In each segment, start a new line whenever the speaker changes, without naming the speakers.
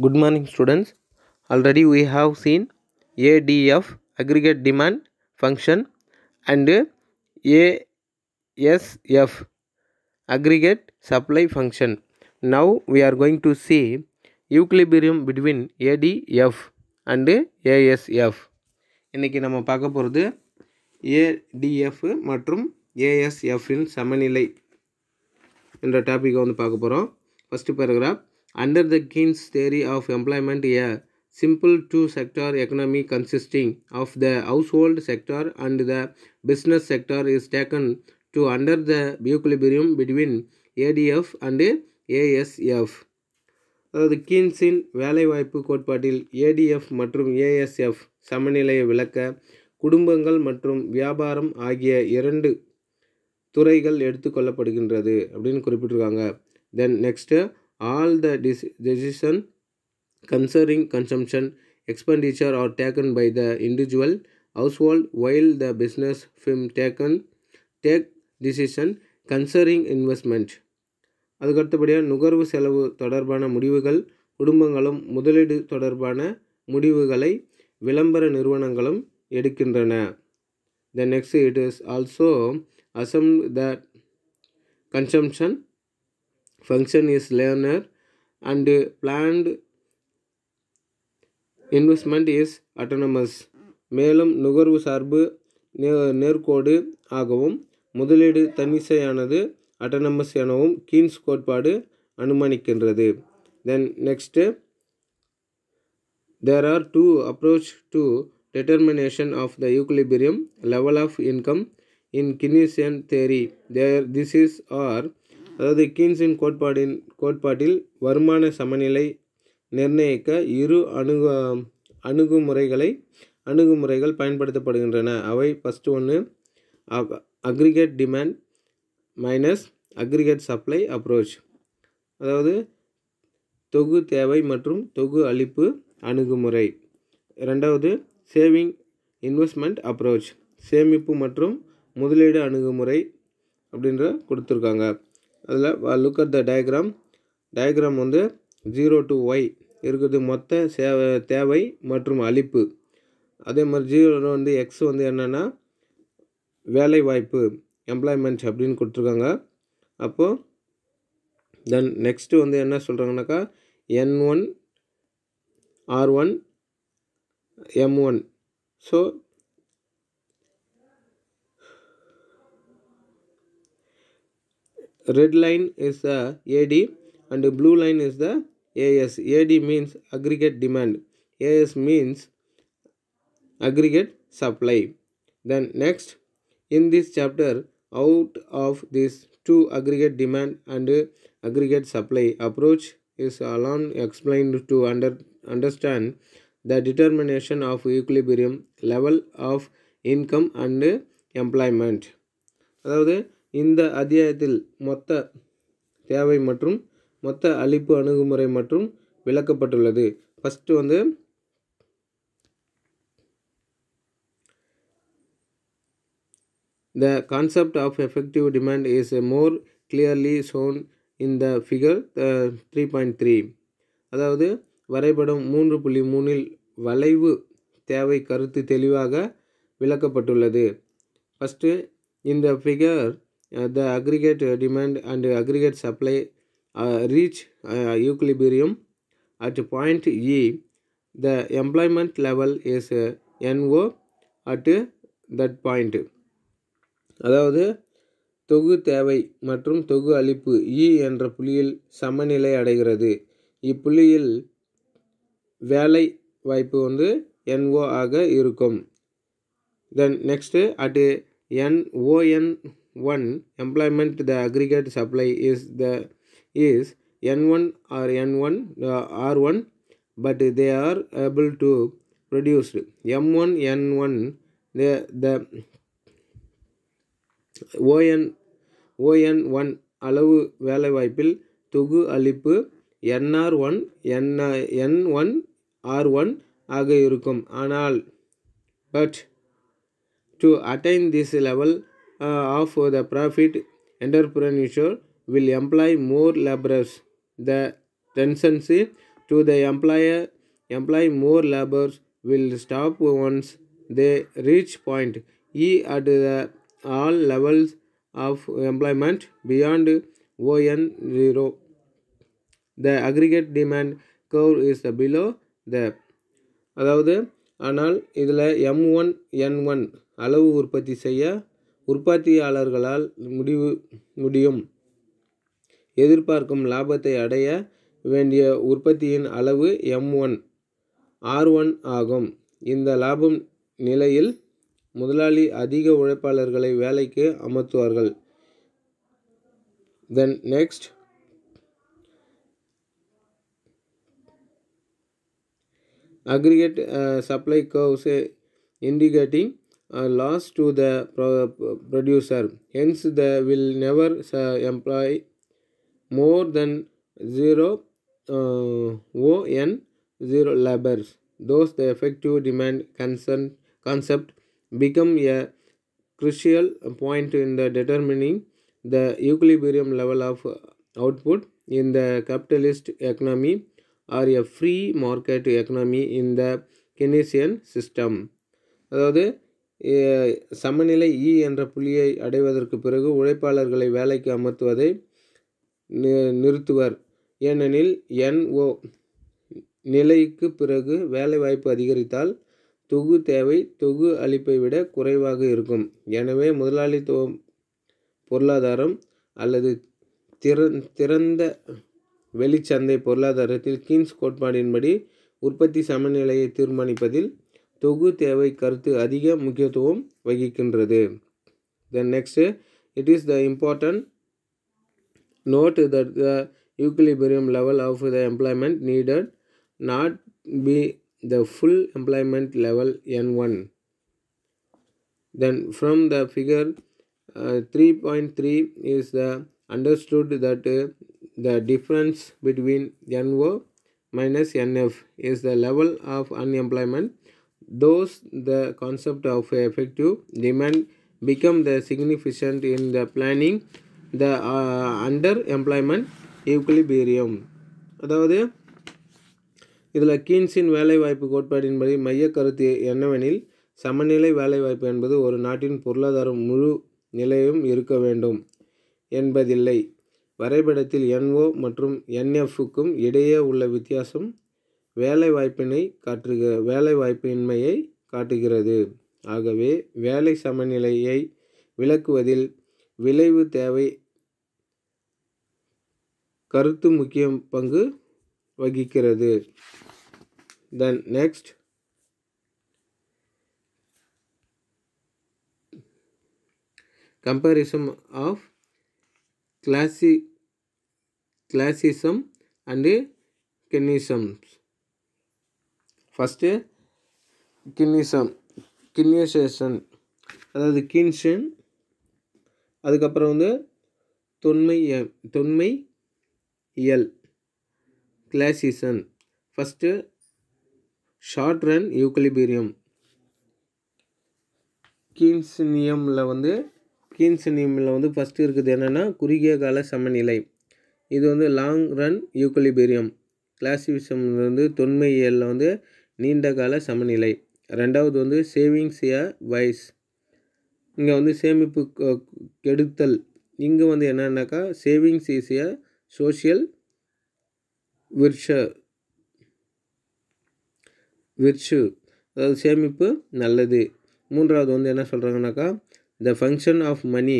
Good morning students. Already we have seen ADF aggregate demand function and ASF aggregate supply function. Now we are going to see equilibrium between ADF and ASF. இன்றைக்கி நம்ம பார்க்க போகிறது ADF மற்றும் இன் சமநிலை என்ற டாப்பிக்கை வந்து பார்க்க போகிறோம் first paragraph Under the Keynes theory of employment, a simple two-sector economy consisting of the household sector and the business sector is taken to under the equilibrium between ADF and ASF. அதாவது கீன்ஸின் வேலைவாய்ப்பு கோட்பாட்டில் ADF மற்றும் ASF சமநிலையை விளக்க குடும்பங்கள் மற்றும் வியாபாரம் ஆகிய இரண்டு துறைகள் எடுத்துக்கொள்ளப்படுகின்றது அப்படின்னு குறிப்பிட்டிருக்காங்க then next all the decision concerning consumption expenditure are taken by the individual household while the business firm taken take decision concerning investment அதுக்கடுத்தபடியாக நுகர்வு செலவு தொடர்பான முடிவுகள் குடும்பங்களும் முதலீடு தொடர்பான முடிவுகளை விளம்பர நிறுவனங்களும் எடுக்கின்றன the next it is also assume the consumption function is learner and planned investment is autonomous மேலும் நுகர்வு சார்பு நே நேர்கோடு ஆகவும் முதலீடு தன்னிசையானது அட்டனமஸ் எனவும் கீன்ஸ் கோட்பாடு அனுமானிக்கின்றது then next there are two approach to determination of the equilibrium level of income in Keynesian theory. There, this is or அதாவது கீன்ஸின் கோட்பாடின் கோட்பாட்டில் வருமான சமநிலை நிர்ணயிக்க இரு அணுகு அணுகுமுறைகளை அணுகுமுறைகள் பயன்படுத்தப்படுகின்றன அவை ஃபஸ்ட்டு ஒன்று aggregate demand minus aggregate supply approach அதாவது தொகு தேவை மற்றும் தொகு அளிப்பு அணுகுமுறை ரெண்டாவது சேவிங் இன்வெஸ்ட்மெண்ட் அப்ரோச் சேமிப்பு மற்றும் முதலீடு அணுகுமுறை அப்படின்ற கொடுத்துருக்காங்க அதில் look at the diagram diagram வந்து ஜீரோ டு ஒய் இருக்குது மொத்த சேவை தேவை மற்றும் அழிப்பு அதே மாதிரி ஜீரோ வந்து எக்ஸ் வந்து என்னென்னா வேலை வாய்ப்பு எம்ப்ளாய்மெண்ட்ஸ் அப்படின்னு கொடுத்துருக்காங்க அப்போது தென் நெக்ஸ்ட்டு வந்து என்ன சொல்கிறாங்கனாக்கா N one R one M one so red line is the AD and the blue line is the AS. AD means aggregate demand. AS means aggregate supply. Then next in this chapter out of these two aggregate demand and aggregate supply approach is alone explained to under, understand the determination of equilibrium level of income and employment அதாவது இந்த அத்தியாயத்தில் மொத்த தேவை மற்றும் மொத்த அழிப்பு அணுகுமுறை மற்றும் விளக்கப்பட்டுள்ளது ஃபஸ்ட்டு வந்து the concept of effective demand is a more clearly shown in the figure three point three அதாவது வரைபடம் மூன்று புள்ளி மூணில் வளைவு தேவை கருத்து தெளிவாக விளக்கப்பட்டுள்ளது ஃபஸ்ட்டு இந்த figure the aggregate demand and aggregate supply reach equilibrium at point E, the employment level is NO at that point அதாவது தொகு தேவை மற்றும் தொகு அளிப்பு இ என்ற புள்ளியில் சமநிலை அடைகிறது இப்புள்ளியில் வேலை வாய்ப்பு வந்து என்ஓ ஆக இருக்கும் then next at N O N one employment the aggregate supply is the is N one R N one R one but they are able to produced M one N one they the O N O N one அளவு வேலைவாய்ப்பில் தொகு அளிப்பு N R one N N one R one ஆக இருக்கும் ஆனால் but to attain this level Uh, of the profit entrepreneur will employ more laborers. The tendency to the employer employ more laborers will stop once they reach point E at the all levels of employment beyond ON 0. The aggregate demand curve is below the அதாவது ஆனால் இதில் M one என் N1 அளவு உற்பத்தி செய்ய உற்பத்தியாளர்களால் முடிவு முடியும் எதிர்பார்க்கும் லாபத்தை அடைய வேண்டிய உற்பத்தியின் அளவு எம் ஒன் ஆர் ஒன் ஆகும் இந்த லாபம் நிலையில் முதலாளி அதிக உழைப்பாளர்களை வேலைக்கு அமர்த்துவார்கள் then next aggregate supply supply indicating loss to the producer. Hence, they will never uh, employ more than zero uh, ON zero labors. Thus, the effective demand concern, concept become a crucial point in the determining the equilibrium level of output in the capitalist economy or a free market economy in the Keynesian system. அதாவது சமநிலை இ என்ற புள்ளியை அடைவதற்கு பிறகு உழைப்பாளர்களை வேலைக்கு அமர்த்துவதை நிறுத்துவர் ஏனெனில் NO நிலைக்கு பிறகு வேலைவாய்ப்பு அதிகரித்தால் தொகு தேவை தொகு அளிப்பை விட குறைவாக இருக்கும் எனவே முதலாளித்துவ பொருளாதாரம் அல்லது திற திறந்த வெளிச்சந்தை பொருளாதாரத்தில் கீன்ஸ் கோட்பாடின்படி உற்பத்தி சமநிலையை தீர்மானிப்பதில் துகு தேவை கருது அதிகம் முக்கியத்துவம் வகிக்கின்றது then next it is the important note that the equilibrium level of the employment needed not be the full employment level n1 then from the figure 3.3 is understood that the difference between nw - nf is the level of unemployment Those the concept of effective demand become the significant in the planning the uh, underemployment equilibrium அதாவது இதில் கீன்ஸின் வேலைவாய்ப்பு கோட்பாட்டின்படி மைய கருத்து என்னவெனில் சமநிலை வேலைவாய்ப்பு என்பது ஒரு நாட்டின் பொருளாதாரம் முழு நிலையும் இருக்க வேண்டும் என்பதில்லை வரைபடத்தில் என்ஓ மற்றும் என்எஃப்க்கும் இடையே உள்ள வித்தியாசம் வேலை வாய்ப்பினை காட்டுக வேலை வாய்ப்பின்மையை காட்டுகிறது ஆகவே வேலை சமநிலையை விளக்குவதில் விளைவு தேவை கருத்து முக்கிய பங்கு வகிக்கிறது தென் நெக்ஸ்ட் கம்பேரிசம் ஆஃப் கிளாசி classicism and Keynesisms first Keynesism கின்னியசேஷன் அதாவது கின்ஷன் அதுக்கப்புறம் வந்து தொன்மை தொன்மை இயல் கிளாசிசன் ஃபஸ்ட்டு ஷார்ட் ரன் யூக்லிபீரியம் கீன்சினியமில் வந்து கீன்சினியமில் வந்து ஃபஸ்ட்டு இருக்குது என்னென்னா குறுகிய கால சமநிலை இது வந்து லாங் ரன் யூக்லிபீரியம் கிளாசிசம் வந்து தொன்மை இயலில் வந்து நீண்டகால சமநிலை ரெண்டாவது வந்து சேவிங்ஸ் ஏ வைஸ் இங்கே வந்து சேமிப்பு கெடுத்தல் இங்கே வந்து என்னன்னாக்கா savings is a social virtue virtue அதாவது சேமிப்பு நல்லது மூன்றாவது வந்து என்ன சொல்கிறாங்கனாக்கா the function of money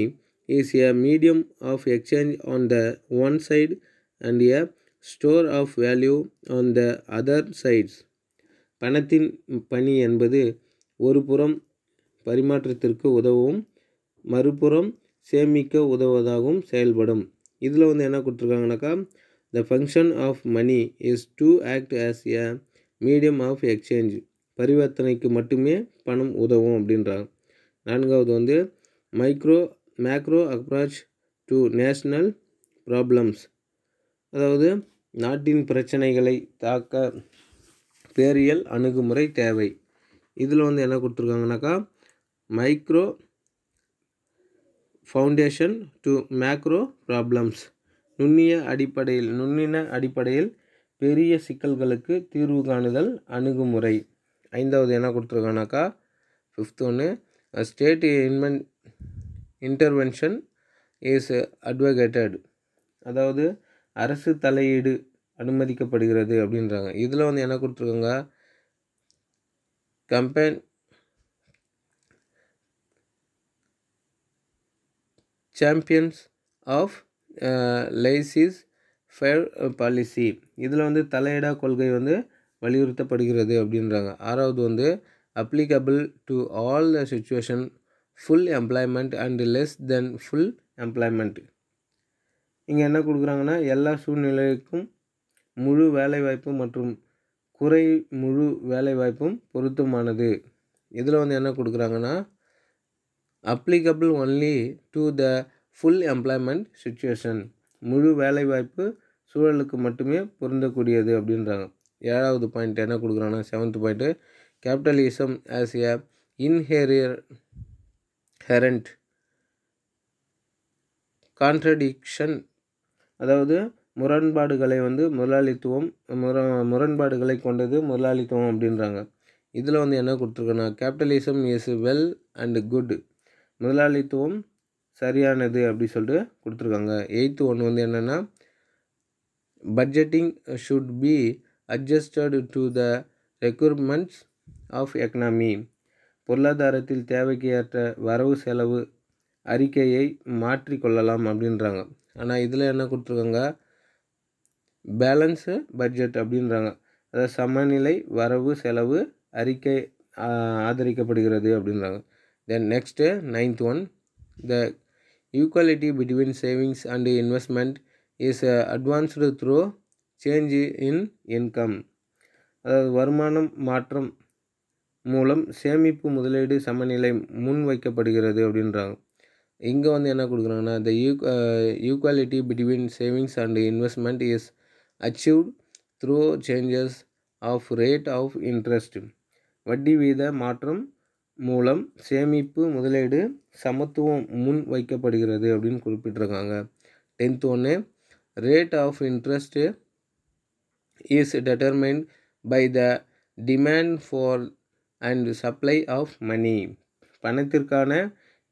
is a medium of exchange on the one side and a store of value on the other sides பணத்தின் பணி என்பது ஒரு புறம் பரிமாற்றத்திற்கு உதவும் மறுபுறம் சேமிக்க உதவுவதாகவும் செயல்படும் இதில் வந்து என்ன கொடுத்துருக்காங்கனாக்கா the function of money is to act as a medium of exchange பரிவர்த்தனைக்கு மட்டுமே பணம் உதவும் அப்படின்றாங்க நான்காவது வந்து micro macro approach to national problems அதாவது நாட்டின் பிரச்சனைகளை தாக்க பேரியல் அணுகுமுறை தேவை இதில் வந்து என்ன கொடுத்துருக்காங்கனாக்கா micro foundation to macro problems நுண்ணிய அடிப்படையில் நுண்ணின அடிப்படையில் பெரிய சிக்கல்களுக்கு தீர்வு காணுதல் அணுகுமுறை ஐந்தாவது என்ன கொடுத்துருக்கானாக்கா ஃபிஃப்த் ஒன்று ஸ்டேட் இன்வென் இன்டர்வென்ஷன் இஸ் அட்வொகேட்டட் அதாவது அரசு தலையீடு அனுமதிக்கப்படுகிறது அப்படின்றாங்க இதில் வந்து என்ன கொடுத்துருக்காங்க கம்பென் champions of laissez faire policy இதில் வந்து தலையிடா கொள்கை வந்து வலியுறுத்தப்படுகிறது அப்படின்றாங்க ஆறாவது வந்து applicable to all the situation full employment and less than full employment இங்கே என்ன கொடுக்குறாங்கன்னா எல்லா சூழ்நிலைக்கும் முழு வேலைவாய்ப்பு மற்றும் குறை முழு வேலைவாய்ப்பும் பொருத்தமானது இதில் வந்து என்ன கொடுக்குறாங்கன்னா applicable only to the full employment situation முழு வேலைவாய்ப்பு சூழலுக்கு மட்டுமே பொருந்தக்கூடியது அப்படின்றாங்க ஏழாவது பாயிண்ட் என்ன கொடுக்குறாங்கன்னா seventh point capitalism as a inherent contradiction அதாவது முரண்பாடுகளை வந்து முதலாளித்துவம் முர முரண்பாடுகளை கொண்டது முதலாளித்துவம் அப்படின்றாங்க இதில் வந்து என்ன கொடுத்துருக்கோன்னா capitalism is well and good முதலாளித்துவம் சரியானது அப்படி சொல்லிட்டு கொடுத்துருக்காங்க எயித்து ஒன்று வந்து என்னென்னா budgeting should be adjusted to the requirements of economy பொருளாதாரத்தில் தேவைக்கு ஏற்ற வரவு செலவு அறிக்கையை மாற்றிக்கொள்ளலாம் அப்படின்றாங்க ஆனால் இதில் என்ன கொடுத்துருக்காங்க பேலன்ஸு பட்ஜெட் அப்படின்றாங்க அதாவது சமநிலை வரவு செலவு அறிக்கை ஆதரிக்கப்படுகிறது அப்படின்றாங்க then next ninth one the equality between savings and investment is advanced through change in income அதாவது வருமானம் மாற்றம் மூலம் சேமிப்பு முதலீடு சமநிலை முன் வைக்கப்படுகிறது அப்படின்றாங்க இங்கே வந்து என்ன கொடுக்குறாங்கன்னா த ஈக் equality between savings and investment is achieved through changes of rate of interest வட்டி வீத மாற்றம் மூலம் சேமிப்பு முதலீடு சமத்துவம் முன் வைக்கப்படுகிறது அப்படின்னு குறிப்பிட்டிருக்காங்க டென்த் ஒன்று rate of interest is determined by the demand for and supply of money பணத்திற்கான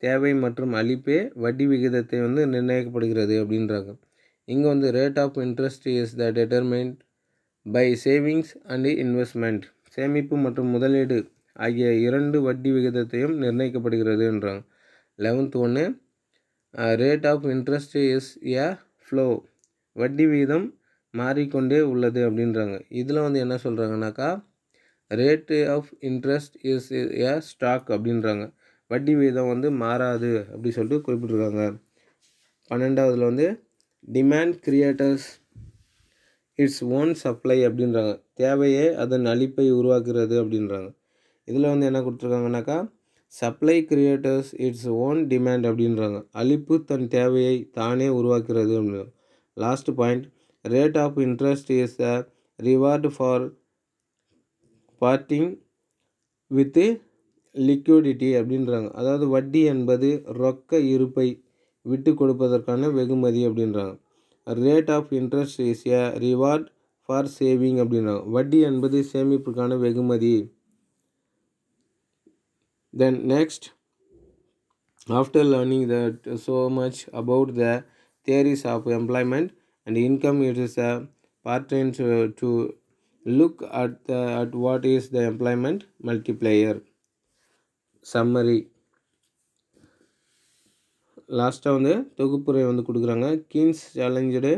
தேவை மற்றும் அளிப்பே வட்டி விகிதத்தை வந்து நிர்ணயிக்கப்படுகிறது அப்படின்றாங்க இங்கே வந்து rate of interest is the determined by savings and investment சேமிப்பு மற்றும் முதலீடு ஆகிய இரண்டு வட்டி விகிதத்தையும் நிர்ணயிக்கப்படுகிறது என்றாங்க லெவன்த் ஒன்று rate of interest is a flow வட்டி விகிதம் மாறிக்கொண்டே உள்ளது அப்படின்றாங்க இதில் வந்து என்ன சொல்கிறாங்கனாக்கா rate of interest is a stock அப்படின்றாங்க வட்டி விகிதம் வந்து மாறாது அப்படி சொல்லிட்டு குறிப்பிட்ருக்காங்க பன்னெண்டாவதில் வந்து demand creates its own supply அப்படின்றாங்க தேவையே அதன் அழிப்பை உருவாக்குறது அப்படின்றாங்க இதில் வந்து என்ன கொடுத்துருக்காங்கனாக்கா supply creates its own demand அப்படின்றாங்க அழிப்பு தன் தேவையை தானே உருவாக்குறது அப்படின்றாங்க last point rate of interest is a reward for parting with liquidity அப்படின்றாங்க அதாவது வட்டி என்பது ரொக்க இருப்பை விட்டு கொடுப்பதற்கான வெகுமதி அப்படின்றாங்க rate of interest is a reward for saving அப்படின்றாங்க வட்டி என்பது சேமிப்புக்கான வெகுமதி then next after learning that so much about the theories of employment and income it is a part time to look at the at what is the employment multiplier summary லாஸ்ட்டாக வந்து தொகுப்புரை வந்து கொடுக்குறாங்க Keynes challenged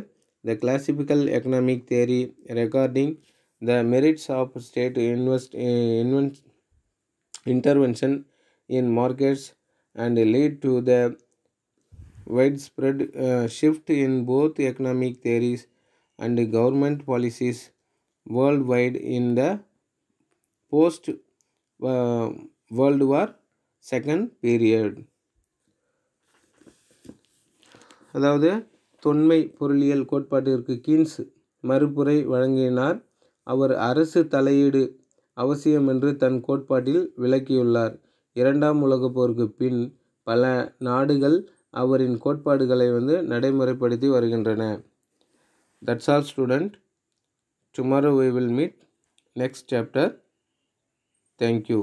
the classical economic theory regarding the merits of state invest இன்வென்ஸ் intervention in markets and lead to the wide spread shift in both economic theories and government policies world wide in the post world war second period அதாவது தொன்மை பொருளியல் கோட்பாட்டிற்கு Keynes மறுப்புரை வழங்கினார் அவர் அரசு தலையீடு அவசியம் என்று தன் கோட்பாட்டில் விளக்கியுள்ளார் இரண்டாம் உலகப் போருக்கு பின் பல நாடுகள் அவரின் கோட்பாடுகளை வந்து நடைமுறைப்படுத்தி வருகின்றன that's all student tomorrow we will meet next chapter thank you